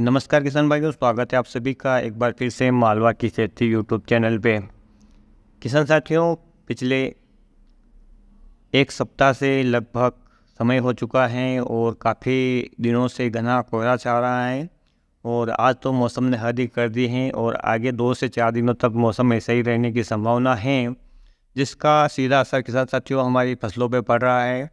नमस्कार किसान भाइयों स्वागत है आप सभी का एक बार फिर से मालवा की खेती यूट्यूब चैनल पे किसान साथियों पिछले एक सप्ताह से लगभग समय हो चुका है और काफ़ी दिनों से घना कोहरा छा रहा है और आज तो मौसम ने हद ही कर दी है और आगे दो से चार दिनों तक मौसम ऐसा ही रहने की संभावना है जिसका सीधा असर किसान साथियों हमारी फसलों पर पड़ रहा है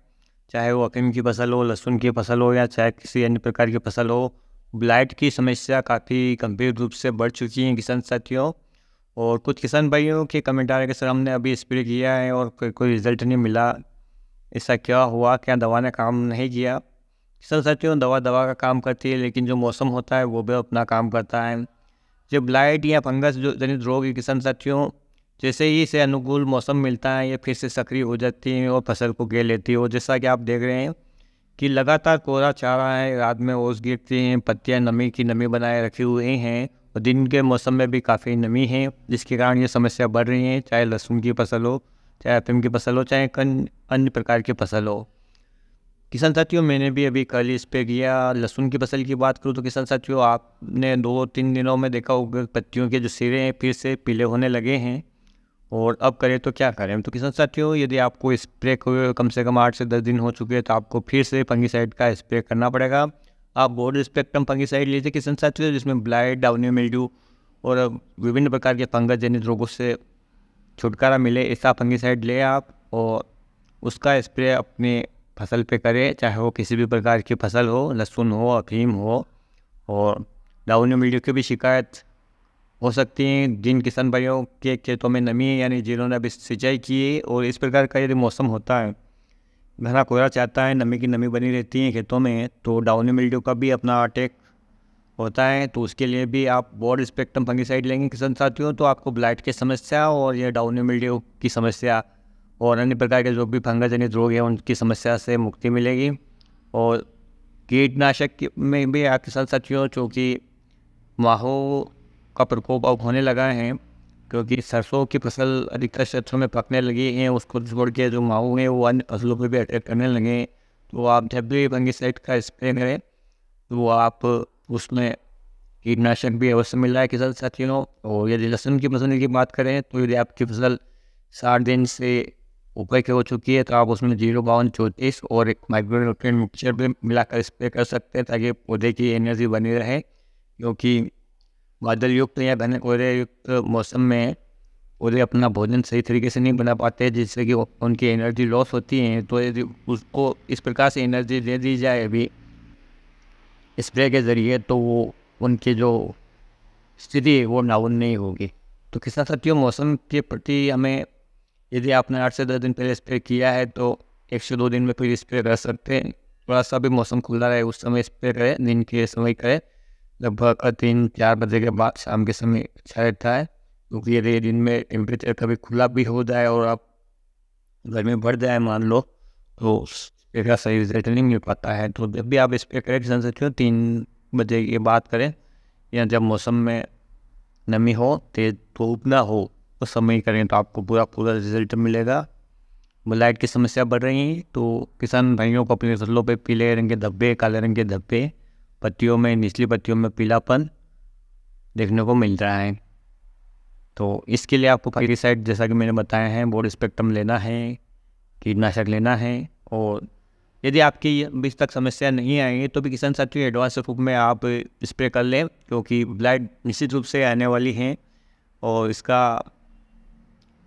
चाहे वो अकीम की फसल हो लहसुन की फसल हो या चाहे किसी अन्य प्रकार की फसल हो ब्लाइट की समस्या काफ़ी गंभीर रूप से बढ़ चुकी है किसान साथियों और कुछ किसान भाइयों के कमेंट आ रहे हैं कि सर हमने अभी स्प्रे किया है और कोई कोई रिज़ल्ट नहीं मिला ऐसा क्या हुआ क्या दवा ने काम नहीं किया किसान साथियों दवा दवा का काम करती है लेकिन जो मौसम होता है वो भी अपना काम करता है जो ब्लाइट या फंगस जो जनित रोग है किसान साथियों जैसे ही इसे अनुकूल मौसम मिलता है ये फिर से सक्रिय हो जाती है और फसल को घेर लेती है और जैसा कि आप देख रहे हैं कि लगातार कोहरा छा रहा है रात में ओस गिरती हैं पत्तियां नमी की नमी बनाए रखी हुए हैं और दिन के मौसम में भी काफ़ी नमी है जिसके कारण ये समस्या बढ़ रही है चाहे लहसुन की फसल हो चाहे अफिम की फसल हो चाहे अन्य प्रकार की फसल हो किसान साथियों मैंने भी अभी कल इस पर किया लहसुन की फसल की बात करूँ तो किसान साथियों आपने दो तीन दिनों में देखा होगा पत्तियों के जो सिरे हैं फिर से पीले होने लगे हैं और अब करें तो क्या करें तो किसान साथियों यदि आपको स्प्रे कम से कम आठ से दस दिन हो चुके हैं तो आपको फिर से फंगीसाइड का स्प्रे करना पड़ेगा आप बोर्ड स्पेक्ट्रम फंगीसाइड लीजिए किसान साथियों जिसमें ब्लाइट डाउनी मिल्ड्यू और विभिन्न प्रकार के फंगस जनित रोगों से छुटकारा मिले ऐसा फंगीसाइड लें आप और उसका स्प्रे अपने फसल पर करें चाहे वो किसी भी प्रकार की फसल हो लहसुन हो अफीम हो और डाउनी मिल्ड्यू की भी शिकायत हो सकती हैं जिन किसान भाइयों के खेतों में नमी है यानी जिन्होंने अभी सिंचाई की है और इस प्रकार का यदि मौसम होता है घना कोहरा चाहता है नमी की नमी बनी रहती है खेतों में तो डाउनी मिल्ड्यू का भी अपना अटैक होता है तो उसके लिए भी आप बोर्ड स्पेक्ट्रम फंगिसाइड लेंगे किसान साथियों तो आपको ब्लाइट की समस्या और यह डाउनी मिल्ड्यू की समस्या और अन्य प्रकार के जो भी फंगाजनित रोग हैं उनकी समस्या से मुक्ति मिलेगी और कीटनाशक में भी आप किसान साथियों चूँकि माहो का प्रकोप अब होने लगा है क्योंकि सरसों की फसल अधिकतर क्षेत्रों में पकने लगी है उसको छोड़ के जो माऊ हैं वो अन्य फसलों पर भी अटैक करने लगे तो आप जब भी साइड का स्प्रे करें तो आप उसमें कीटनाशक भी अवश्य मिल रहा है किसान साथियों और यदि लहसुन की फसल की बात करें तो यदि आपकी फसल साठ दिन से ऊपर की हो चुकी है तो आप उसमें जीरो बावन चौंतीस और एक माइक्रोन्यूट्रिय मिक्सचर भी मिलाकर स्प्रे कर सकते हैं ताकि पौधे की एनर्जी बनी रहे क्योंकि बादल युक्त या घने युक्त मौसम में कोहरे अपना भोजन सही तरीके से नहीं बना पाते जिससे कि उनकी एनर्जी लॉस होती है तो यदि उसको इस प्रकार से एनर्जी दे दी जाए अभी स्प्रे के ज़रिए तो वो उनकी जो स्थिति है वो नाउन नहीं होगी तो किसान साथियों मौसम के प्रति हमें यदि आपने आठ से दस दिन पहले स्प्रे किया है तो एक से दो दिन में फिर स्प्रे कर सकते हैं थोड़ा सा भी मौसम खुला रहे उस समय स्प्रे करें दिन के समय करें लगभग तीन चार बजे के बाद शाम के समय अच्छा रहता है क्योंकि यदि दिन में टेम्परेचर कभी खुला भी हो जाए और आप गर्मी बढ़ जाए मान लो तो स्प्रे का सही रिजल्ट नहीं मिल पाता है तो जब भी आप स्प्रे करें हो तीन बजे की बात करें या जब मौसम में नमी हो तेज धूप ना हो तो समय करें तो आपको पूरा पूरा रिजल्ट मिलेगा ब्लैक की समस्या बढ़ रही है तो किसान भाइयों को अपनी फसलों पर पीले रंग के धब्बे काले रंग के धब्बे पत्तियों में निचली पत्तियों में पीलापन देखने को मिल रहा है तो इसके लिए आपको साइड जैसा कि मैंने बताया है बोर्ड स्पेक्ट्रम लेना है कीटनाशक लेना है और यदि आपकी अभी तक समस्या नहीं आएंगी तो भी किसान साथी एडवांस रूप में आप स्प्रे कर लें क्योंकि ब्लाइट निश्चित रूप से आने वाली हैं और इसका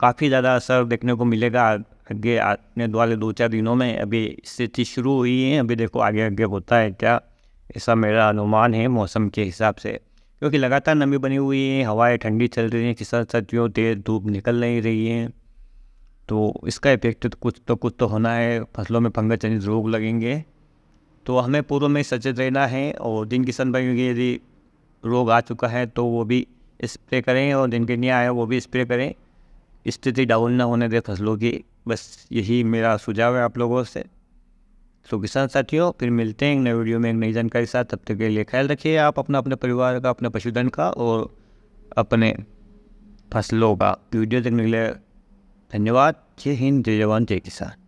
काफ़ी ज़्यादा असर देखने को मिलेगा आगे आने वाले दो चार दिनों में अभी स्थिति शुरू हुई है अभी देखो आगे आगे होता है क्या ऐसा मेरा अनुमान है मौसम के हिसाब से क्योंकि लगातार नमी बनी हुई है हवाएं ठंडी चल रही हैं किसान सर्दियों तेज़ धूप निकल नहीं रही है तो इसका इफेक्ट तो कुछ तो कुछ तो होना है फसलों में फंगस जनित रोग लगेंगे तो हमें पूर्व में सचेत रहना है और जिन किसान भाइयों के यदि रोग आ चुका है तो वो भी स्प्रे करें और जिनके नहीं आया वो भी स्प्रे करें स्थिति डाउन ना होने दे फसलों की बस यही मेरा सुझाव है आप लोगों से तो किसान साथियों फिर मिलते हैं नए वीडियो में एक नई जानकारी के साथ तब तक के लिए ख्याल रखिए आप अपना अपने परिवार का अपने पशुधन का और अपने फसलों का वीडियो देखने के लिए धन्यवाद जय हिंद जय जवान जय किसान